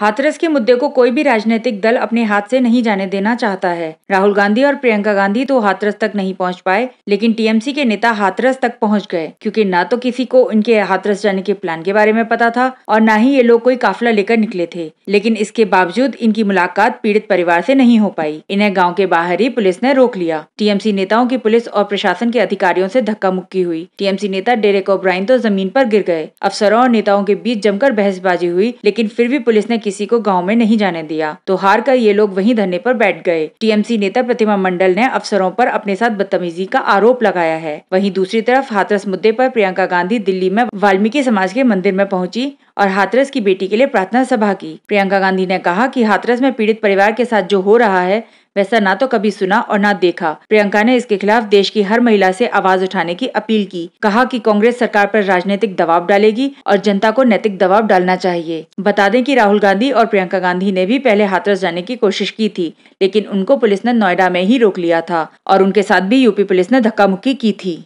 हाथरस के मुद्दे को कोई भी राजनीतिक दल अपने हाथ से नहीं जाने देना चाहता है राहुल गांधी और प्रियंका गांधी तो हाथरस तक नहीं पहुंच पाए लेकिन टीएमसी के नेता हाथरस तक पहुंच गए क्योंकि ना तो किसी को इनके हाथरस जाने के प्लान के बारे में पता था और ना ही ये लोग कोई काफिला लेकर निकले थे लेकिन इसके बावजूद इनकी मुलाकात पीड़ित परिवार ऐसी नहीं हो पाई इन्हें गाँव के बाहर ही पुलिस ने रोक लिया टीएमसी नेताओं की पुलिस और प्रशासन के अधिकारियों ऐसी धक्का मुक्की हुई टीएमसी नेता डेरेक ओब्राइन तो जमीन आरोप गिर गए अफसरों और नेताओं के बीच जमकर बहसबाजी हुई लेकिन फिर भी पुलिस ने किसी को गाँव में नहीं जाने दिया तो हार कर ये लोग वही धरने पर बैठ गए टीएमसी नेता प्रतिमा मंडल ने अफसरों पर अपने साथ बदतमीजी का आरोप लगाया है वहीं दूसरी तरफ हाथरस मुद्दे पर प्रियंका गांधी दिल्ली में वाल्मीकि समाज के मंदिर में पहुंची और हाथरस की बेटी के लिए प्रार्थना सभा की प्रियंका गांधी ने कहा कि हाथरस में पीड़ित परिवार के साथ जो हो रहा है वैसा ना तो कभी सुना और ना देखा प्रियंका ने इसके खिलाफ देश की हर महिला से आवाज उठाने की अपील की कहा कि कांग्रेस सरकार पर राजनीतिक दबाव डालेगी और जनता को नैतिक दबाव डालना चाहिए बता दें कि राहुल गांधी और प्रियंका गांधी ने भी पहले हाथरस जाने की कोशिश की थी लेकिन उनको पुलिस ने नोएडा में ही रोक लिया था और उनके साथ भी यूपी पुलिस ने धक्का मुक्की की थी